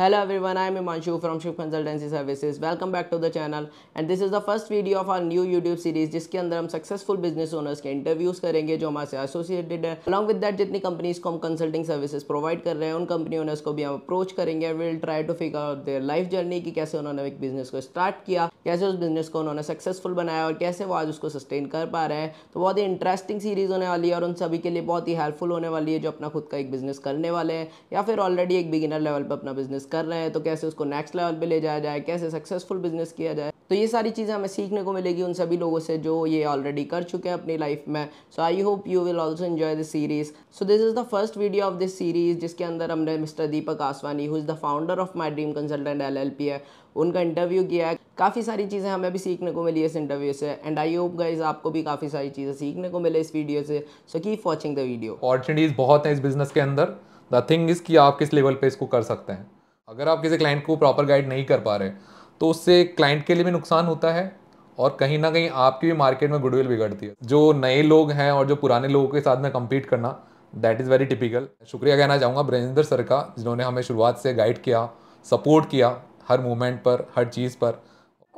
hello every one I am Manshu from Shiv consultancy services welcome back to the channel and this is the first video of our new YouTube series जिसके अंदर हम successful business owners के interviews करेंगे जो हमारे associated है along with that जितनी companies को हम कंसल्टिंग सर्विसेज प्रोवाइड कर रहे हैं उन कंपनी ओनर्स को भी हम अप्रोच करेंगे will try to figure out their life journey की कैसे उन्होंने एक बिजनेस को स्टार्ट किया कैसे उस बिजनेस को उन्होंने सक्सेसफुल बनाया और कैसे वो आज उसको सस्टेन कर पा रहे हैं तो बहुत ही इंटरेस्टिंग सीरीज होने वाली है और उन सभी के लिए बहुत ही हेल्पफुल होने वाली है जो अपना खुद का एक बिजनेस करने वाले हैं या फिर ऑलरेडी एक बिगिनर लेवल पर अपना बिजनेस कर रहे हैं तो कैसे उसको नेक्स्ट लेवल पे ले जाया जाए कैसे सक्सेसफुल बिजनेस किया जाए तो ये सारी चीज़ें हमें सीखने को मिलेगी उन सभी लोगों से जो ये ऑलरेडी कर चुके हैं अपनी लाइफ में so I hope you will also enjoy this series so this is the first video of this series जिसके अंदर हमने mister Deepak Aswani who is the founder of My Dream Consultant L है उनका इंटरव्यू किया है काफ़ी सारी चीज़ें हमें भी सीखने को मिली इस इंटरव्यू से एंड आई होप गाइज आपको भी काफ़ी सारी चीज़ें सीखने को मिले इस वीडियो से so keep watching the video opportunities बहुत हैं इस बिज़नेस के अंदर द थिंग इज़ कि आप किस लेवल पे इसको कर सकते हैं अगर आप किसी क्लाइंट को प्रॉपर गाइड नहीं कर पा रहे तो उससे क्लाइंट के लिए भी नुकसान होता है और कहीं ना कहीं आपकी भी मार्केट में गुडविल बिगड़ती है जो नए लोग हैं और जो पुराने लोगों के साथ में कम्पीट करना दैट इज़ वेरी टिपिकल शुक्रिया कहना चाहूँगा ब्रजेंद्र सर का जिन्होंने हमें शुरुआत से गाइड किया सपोर्ट किया हर मोमेंट पर हर चीज़ पर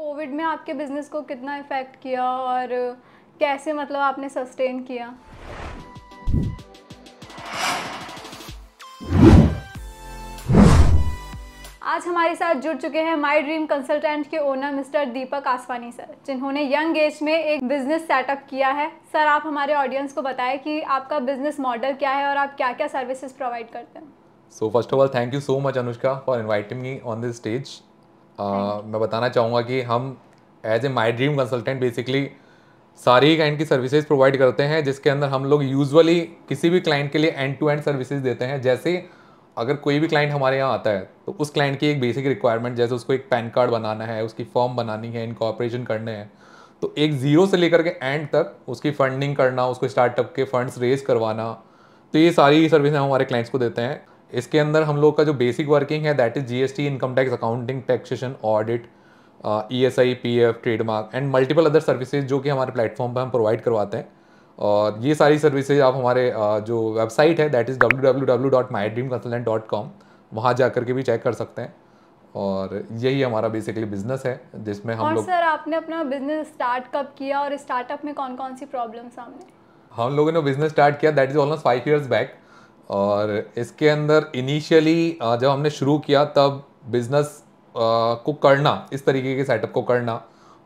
कोविड में आपके बिज़नेस को कितना इफ़ेक्ट किया और कैसे मतलब आपने सस्टेन किया आज हमारे साथ जुड़ चुके हैं माय ड्रीम कंसल्टेंट के owner mister Deepak Aswani sir जिन्होंने यंग एज में एक बिजनेस सेटअप किया है सर आप हमारे ऑडियंस को बताएं कि आपका बिजनेस मॉडल क्या है और आप क्या क्या सर्विसेज प्रोवाइड करते हैं so first of all thank you so much Anushka for inviting me on this stage मैं बताना चाहूँगा कि हम as a My Dream Consultant basically सारी काइंड की सर्विसेज प्रोवाइड करते हैं जिसके अंदर हम लोग यूजुअली किसी भी क्लाइंट के लिए एंड टू एंड सर्विसेज देते हैं जैसे अगर कोई भी क्लाइंट हमारे यहाँ आता है तो उस क्लाइंट की एक बेसिक रिक्वायरमेंट जैसे उसको एक पैन कार्ड बनाना है उसकी फॉर्म बनानी है इनकॉपरेशन करने हैं तो एक ज़ीरो से लेकर के एंड तक उसकी फंडिंग करना उसको स्टार्टअप के फंड्स रेज करवाना तो ये सारी सर्विस हम हमारे क्लाइंट्स को देते हैं इसके अंदर हम लोग का जो बेसिक वर्किंग है that is GST income tax accounting taxation audit E S I P F trademark and multiple other services जो कि हमारे प्लेटफॉर्म पर हम प्रोवाइड करवाते हैं और ये सारी सर्विसेज आप हमारे जो वेबसाइट है that is W W W dot My Dream Consultant dot com वहाँ जा करके भी चेक कर सकते हैं और यही हमारा बेसिकली बिजनेस है जिसमें हम लोग सर आपने अपना बिजनेस स्टार्ट कब किया और स्टार्टअप में कौन कौन सी प्रॉब्लम सामने हम लोगों ने बिजनेस स्टार्ट किया that is almost five years back और इसके अंदर इनिशियली जब हमने शुरू किया तब बिजनेस को करना इस तरीके के सेटअप को करना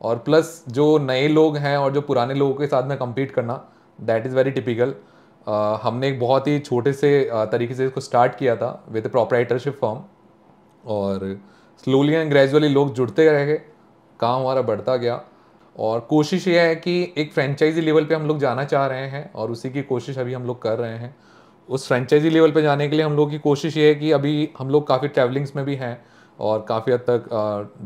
और प्लस जो नए लोग हैं और जो पुराने लोगों के साथ में कम्पीट करना दैट इज़ वेरी टिपिकल हमने एक बहुत ही छोटे से uh, तरीके से इसको स्टार्ट किया था विद प्रॉपराइटरशिप फॉर्म और स्लोली एंड ग्रेजुअली लोग जुड़ते रहे काम हमारा बढ़ता गया और कोशिश यह है कि एक फ्रेंचाइजी लेवल पे हम लोग जाना चाह रहे हैं और उसी की कोशिश अभी हम लोग कर रहे हैं उस फ्रेंचाइजी लेवल पे जाने के लिए हम लोग की कोशिश ये है कि अभी हम लोग काफ़ी ट्रैवलिंग्स में भी हैं और काफ़ी हद तक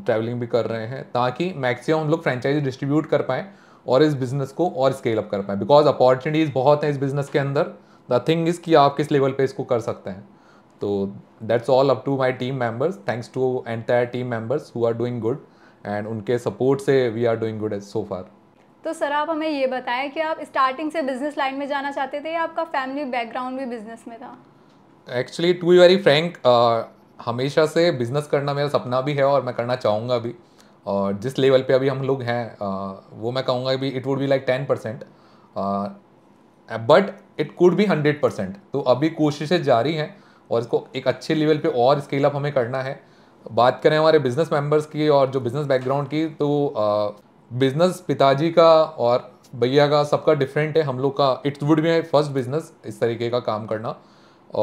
ट्रैवलिंग uh, भी कर रहे हैं ताकि मैक्सिमम हम लोग फ्रेंचाइजी डिस्ट्रीब्यूट कर पाएँ और इस बिजनेस को और स्केल अप कर पाएं बिकॉज अपॉर्चुनिटीज़ बहुत हैं इस बिज़नेस के अंदर द थिंग इज़ कि आप किस लेवल पे इसको कर सकते हैं तो that's all up to my team members thanks to entire team members who are doing good and उनके सपोर्ट से we are doing good as so far तो सर आप हमें ये बताएं कि आप स्टार्टिंग से बिजनेस लाइन में जाना चाहते थे या आपका फैमिली बैकग्राउंड भी बिजनेस में था एक्चुअली टू वेरी फ्रेंक हमेशा से बिजनेस करना मेरा सपना भी है और मैं करना चाहूँगा भी और जिस लेवल पे अभी हम लोग हैं वो मैं कहूँगा भी it would be like ten percent but it could भी हंड्रेड परसेंट तो अभी कोशिशें जारी हैं और इसको एक अच्छे लेवल पे और स्केल अप हमें करना है बात करें हमारे बिजनेस मेंबर्स की और जो बिजनेस बैकग्राउंड की तो बिजनेस पिताजी का और भैया का सबका डिफरेंट है हम लोग का इट्स वुड भी फर्स्ट बिजनेस इस तरीके का काम करना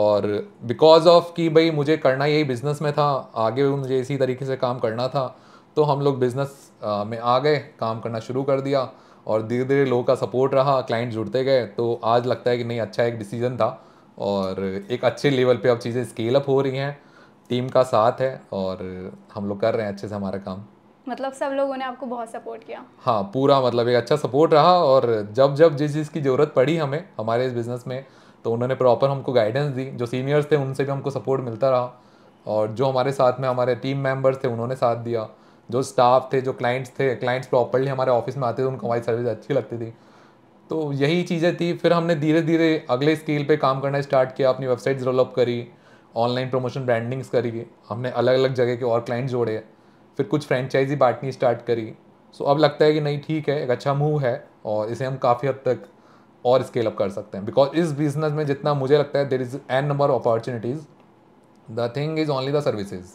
और बिकॉज ऑफ कि भाई मुझे करना यही बिजनेस में था आगे मुझे इसी तरीके से काम करना था तो हम लोग बिज़नेस में आ गए काम करना शुरू कर दिया और धीरे धीरे लोगों का सपोर्ट रहा क्लाइंट जुड़ते गए तो आज लगता है कि नहीं अच्छा एक डिसीजन था और एक अच्छे लेवल पे अब चीज़ें स्केल अप हो रही हैं टीम का साथ है और हम लोग कर रहे हैं अच्छे से हमारा काम मतलब सब लोगों ने आपको बहुत सपोर्ट किया हाँ पूरा मतलब एक अच्छा सपोर्ट रहा और जब जब जिस चीज़ की ज़रूरत पड़ी हमें हमारे इस बिज़नेस में तो उन्होंने प्रॉपर हमको गाइडेंस दी जो सीनियर्स थे उनसे भी हमको सपोर्ट मिलता रहा और जो हमारे साथ में हमारे टीम मेम्बर्स थे उन्होंने साथ दिया जो स्टाफ थे जो क्लाइंट्स थे क्लाइंट्स प्रॉपरली हमारे ऑफिस में आते थे उनको हमारी सर्विस अच्छी लगती थी तो यही चीज़ें थी फिर हमने धीरे धीरे अगले स्केल पे काम करना स्टार्ट किया अपनी वेबसाइट्स डेवलप करी ऑनलाइन प्रमोशन ब्रांडिंग्स करी हमने अलग अलग जगह के और क्लाइंट्स जोड़े फिर कुछ फ्रेंचाइजी बांटनी स्टार्ट करी सो अब लगता है कि नहीं ठीक है एक अच्छा मूव है और इसे हम काफ़ी हद तक और स्केल अप कर सकते हैं बिकॉज इस बिजनेस में जितना मुझे लगता है there is an number opportunities the thing is only the services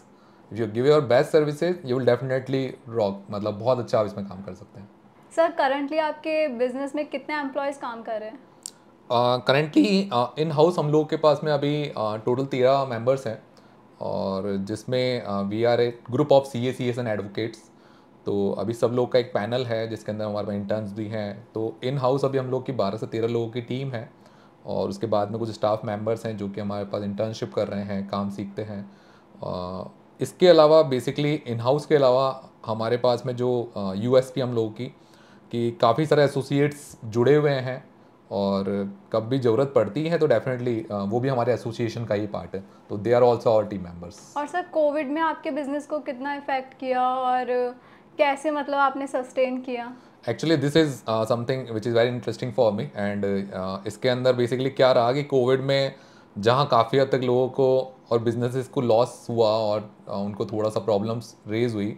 if you give your best services you will definitely rock मतलब बहुत अच्छा आप इसमें काम कर सकते हैं सर करंटली आपके बिजनेस में कितने एम्प्लॉयज़ काम कर रहे हैं करंटली इन हाउस हम लोग के पास में अभी टोटल तेरह मेंबर्स हैं और जिसमें we are a group of C A C S and advocates तो अभी सब लोग का एक पैनल है जिसके अंदर हमारे पास इंटर्न्स भी हैं तो इन हाउस अभी हम लोग की बारह से तेरह लोगों की टीम है और उसके बाद में कुछ स्टाफ मेंबर्स हैं जो कि हमारे पास इंटर्नशिप कर रहे हैं काम सीखते हैं इसके अलावा बेसिकली इन हाउस के अलावा हमारे पास में जो यू एस पी हम लोगों की कि काफ़ी सारे एसोसिएट्स जुड़े हुए हैं और कब भी ज़रूरत पड़ती है तो डेफिनेटली वो भी हमारे एसोसिएशन का ही पार्ट है तो they are also our team members और सर कोविड में आपके बिजनेस को कितना इफेक्ट किया और कैसे मतलब आपने सस्टेन किया actually this is something which is very interesting for me and इसके अंदर बेसिकली क्या रहा कि कोविड में जहाँ काफ़ी हद तक लोगों को और बिजनेसेस को लॉस हुआ और उनको थोड़ा सा प्रॉब्लम्स रेज हुई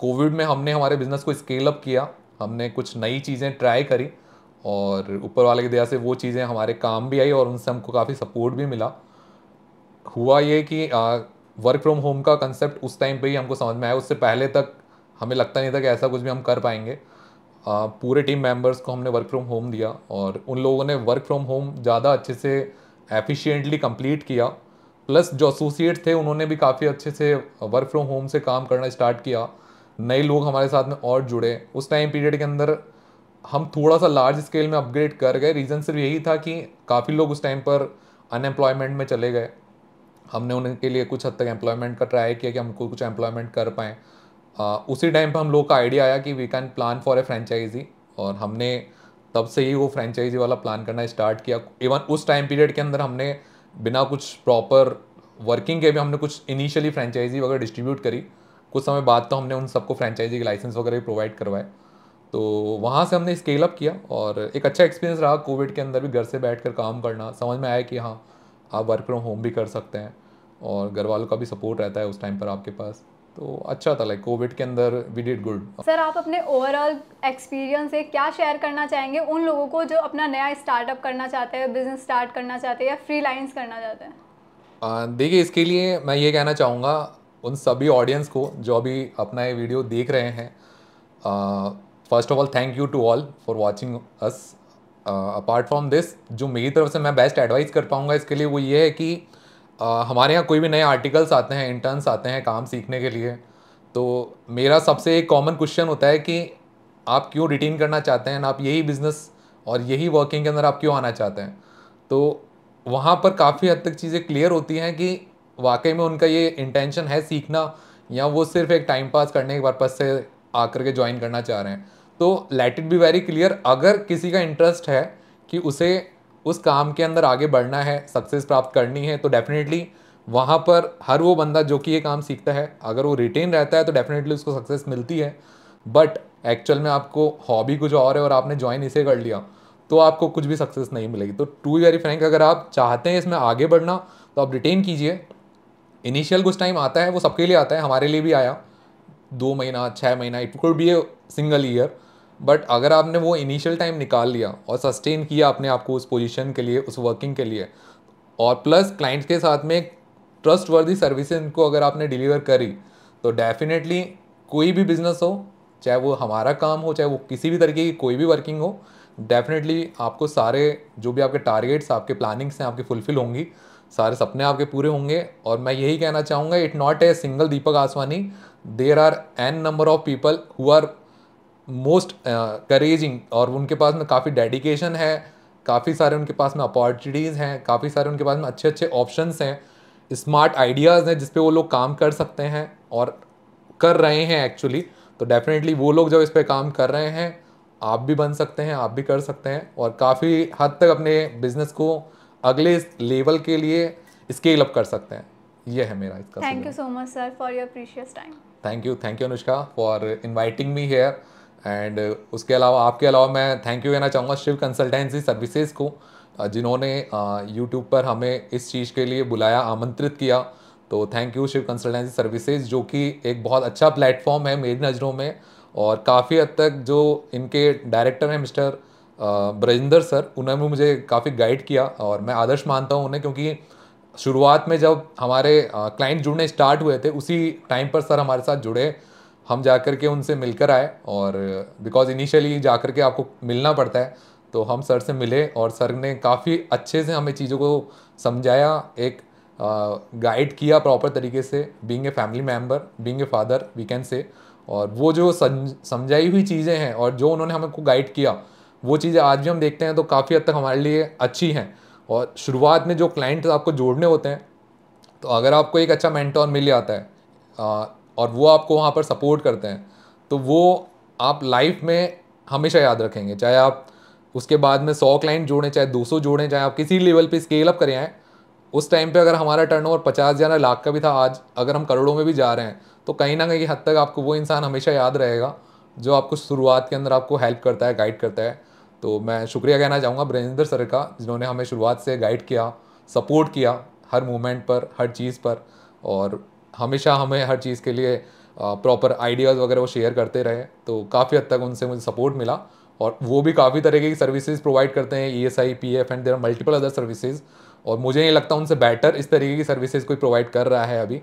कोविड में हमने हमारे बिज़नेस को स्केल अप किया हमने कुछ नई चीज़ें ट्राई करी और ऊपर वाले की दया से वो चीज़ें हमारे काम भी आई और उनसे हमको काफ़ी सपोर्ट भी मिला हुआ ये कि वर्क फ्रॉम होम का कंसेप्ट उस टाइम पे ही हमको समझ में आया उससे पहले तक हमें लगता नहीं था कि ऐसा कुछ भी हम कर पाएंगे आ, पूरे टीम मेंबर्स को हमने वर्क फ्रॉम होम दिया और उन लोगों ने वर्क फ्रॉम होम ज़्यादा अच्छे से एफिशिएंटली कंप्लीट किया प्लस जो एसोसिएट थे उन्होंने भी काफ़ी अच्छे से वर्क फ्रॉम होम से काम करना स्टार्ट किया नए लोग हमारे साथ में और जुड़े उस टाइम पीरियड के अंदर हम थोड़ा सा लार्ज स्केल में अपग्रेड कर गए रीज़न सिर्फ यही था कि काफ़ी लोग उस टाइम पर अनएम्प्लॉयमेंट में चले गए हमने उनके लिए कुछ हद तक एम्प्लॉयमेंट का ट्राई किया कि हमको कुछ एम्प्लॉयमेंट कर पाएँ उसी टाइम पर हम लोग का आइडिया आया कि we can plan for a franchise और हमने तब से ही वो फ्रेंचाइजी वाला प्लान करना स्टार्ट किया इवन उस टाइम पीरियड के अंदर हमने बिना कुछ प्रॉपर वर्किंग के भी हमने कुछ इनिशियली फ्रेंचाइजी वगैरह डिस्ट्रीब्यूट करी कुछ समय बाद तो हमने उन सबको फ्रेंचाइजी के लाइसेंस वगैरह भी प्रोवाइड करवाए तो वहाँ से हमने स्केल अप किया और एक अच्छा एक्सपीरियंस रहा कोविड के अंदर भी घर से बैठ कर काम करना समझ में आया कि हाँ आप वर्क फ्रॉम होम भी कर सकते हैं और घर वालों का भी सपोर्ट रहता है उस टाइम पर आपके पास तो अच्छा था लाइक कोविड के अंदर वी डिड गुड सर आप अपने ओवरऑल एक्सपीरियंस से क्या शेयर करना चाहेंगे उन लोगों को जो अपना नया स्टार्टअप करना चाहते हैं बिजनेस स्टार्ट करना चाहते हैं या फ्री लाइन्स करना चाहते हैं देखिए इसके लिए मैं ये कहना चाहूँगा उन सभी ऑडियंस को जो अभी अपना ये वीडियो देख रहे हैं first of all thank you to all for watching us apart from this जो मेरी तरफ से मैं बेस्ट एडवाइस कर पाऊँगा इसके लिए वो ये है कि uh, आ, हमारे यहाँ कोई भी नए आर्टिकल्स आते हैं इंटर्न्स आते हैं काम सीखने के लिए तो मेरा सबसे एक कॉमन क्वेश्चन होता है कि आप क्यों रिटेन करना चाहते हैं आप यही बिज़नेस और यही वर्किंग के अंदर आप क्यों आना चाहते हैं तो वहाँ पर काफ़ी हद तक चीज़ें क्लियर होती हैं कि वाकई में उनका ये इंटेंशन है सीखना या वो सिर्फ एक टाइम पास करने के पर्पज़ से आकर के ज्वाइन करना चाह रहे हैं तो let it be very clear अगर किसी का इंटरेस्ट है कि उसे उस काम के अंदर आगे बढ़ना है सक्सेस प्राप्त करनी है तो डेफिनेटली वहाँ पर हर वो बंदा जो कि ये काम सीखता है अगर वो रिटेन रहता है तो डेफिनेटली उसको सक्सेस मिलती है बट एक्चुअल में आपको हॉबी कुछ और है और आपने ज्वाइन इसे कर लिया तो आपको कुछ भी सक्सेस नहीं मिलेगी तो टू वेरी फ्रैंक अगर आप चाहते हैं इसमें आगे बढ़ना तो आप रिटेन कीजिए इनिशियल कुछ टाइम आता है वो सबके लिए आता है हमारे लिए भी आया दो महीना छः महीना it could be a single year but अगर आपने वो इनिशियल टाइम निकाल लिया और सस्टेन किया आपने आपको उस पोजिशन के लिए उस वर्किंग के लिए और प्लस क्लाइंट्स के साथ में ट्रस्ट वर्दी सर्विस इनको अगर आपने डिलीवर करी तो डेफिनेटली कोई भी बिज़नेस हो चाहे वो हमारा काम हो चाहे वो किसी भी तरीके की कोई भी वर्किंग हो डेफिनेटली आपको सारे जो भी आपके टारगेट्स आपके प्लानिंग्स हैं आपके फुलफ़िल होंगी सारे सपने आपके पूरे होंगे और मैं यही कहना चाहूँगा it not a single Deepak Aswani there are an number of people who are most encouraging और उनके पास में काफ़ी डेडिकेशन है काफ़ी सारे उनके पास में अपॉर्चुनिटीज़ हैं काफ़ी सारे उनके पास में अच्छे अच्छे ऑप्शंस हैं स्मार्ट आइडियाज़ हैं जिसपे वो लोग काम कर सकते हैं और कर रहे हैं एक्चुअली तो डेफिनेटली वो लोग जब इस पर काम कर रहे हैं आप भी बन सकते हैं आप भी कर सकते हैं और काफ़ी हद तक अपने बिजनेस को अगले लेवल के लिए स्केल अप कर सकते हैं ये है मेरा इसका thank you so much sir for your precious time thank you thank you Anushka for inviting me here and uh, उसके अलावा आपके अलावा मैं थैंक यू कहना चाहूँगा शिव कंसल्टेंसी सर्विसेज को जिन्होंने यूट्यूब पर हमें इस चीज़ के लिए बुलाया आमंत्रित किया तो thank you Shiv consultancy services जो कि एक बहुत अच्छा प्लेटफॉर्म है मेरी नज़रों में और काफ़ी हद तक जो इनके डायरेक्टर हैं मिस्टर ब्रजिंदर सर उन्होंने मुझे काफ़ी गाइड किया और मैं आदर्श मानता हूँ उन्हें क्योंकि शुरुआत में जब हमारे क्लाइंट जुड़ने स्टार्ट हुए थे उसी टाइम पर सर हमारे साथ जुड़े हम जा कर के उनसे मिलकर आए और बिकॉज इनिशियली जा कर के आपको मिलना पड़ता है तो हम सर से मिले और सर ने काफ़ी अच्छे से हमें चीज़ों को समझाया एक गाइड किया प्रॉपर तरीके से being a family member being a father we can say और वो जो समझाई हुई चीज़ें हैं और जो उन्होंने हमें को गाइड किया वो चीज़ें आज भी हम देखते हैं तो काफ़ी हद तक हमारे लिए अच्छी हैं और शुरुआत में जो क्लाइंट आपको जोड़ने होते हैं तो अगर आपको एक अच्छा मैंटॉन मिल जाता है और वो आपको वहाँ पर सपोर्ट करते हैं तो वो आप लाइफ में हमेशा याद रखेंगे चाहे आप उसके बाद में सौ क्लाइंट जोड़ें चाहे दो सौ जोड़ें चाहे आप किसी लेवल पे स्केल अप करें उस टाइम पे अगर हमारा टर्न ओवर पचास या लाख का भी था आज अगर हम करोड़ों में भी जा रहे हैं तो कहीं ना कहीं हद तक आपको वो इंसान हमेशा याद रहेगा जो आपको शुरुआत के अंदर आपको हेल्प करता है गाइड करता है तो मैं शुक्रिया कहना चाहूँगा ब्रजेंद्र सर का जिन्होंने हमें शुरुआत से गाइड किया सपोर्ट किया हर मोमेंट पर हर चीज़ पर और हमेशा हमें हर चीज़ के लिए प्रॉपर आइडियाज़ वगैरह वो शेयर करते रहे तो काफ़ी हद तक उनसे मुझे सपोर्ट मिला और वो भी काफ़ी तरीके की सर्विसेज प्रोवाइड करते हैं E S I P F and there multiple other services और मुझे नहीं लगता उनसे बेटर इस तरीके की सर्विसेज कोई प्रोवाइड कर रहा है अभी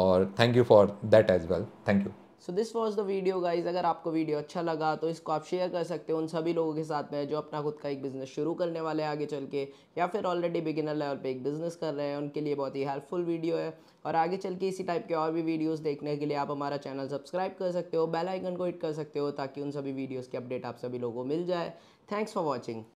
और thank you for that as well thank you so this was the video guys अगर आपको वीडियो अच्छा लगा तो इसको आप शेयर कर सकते हो उन सभी लोगों के साथ में जो अपना खुद का एक बिज़नेस शुरू करने वाले हैं आगे चल के या फिर ऑलरेडी बिगिनर लेवल पे एक बिज़नेस कर रहे हैं उनके लिए बहुत ही हेल्पफुल वीडियो है और आगे चल के इसी टाइप के और भी वीडियोस देखने के लिए आप हमारा चैनल सब्सक्राइब कर सकते हो बेल आइकन को हिट कर सकते हो ताकि उन सभी वीडियोस की अपडेट आप सभी लोगों को मिल जाए थैंक्स फॉर वॉचिंग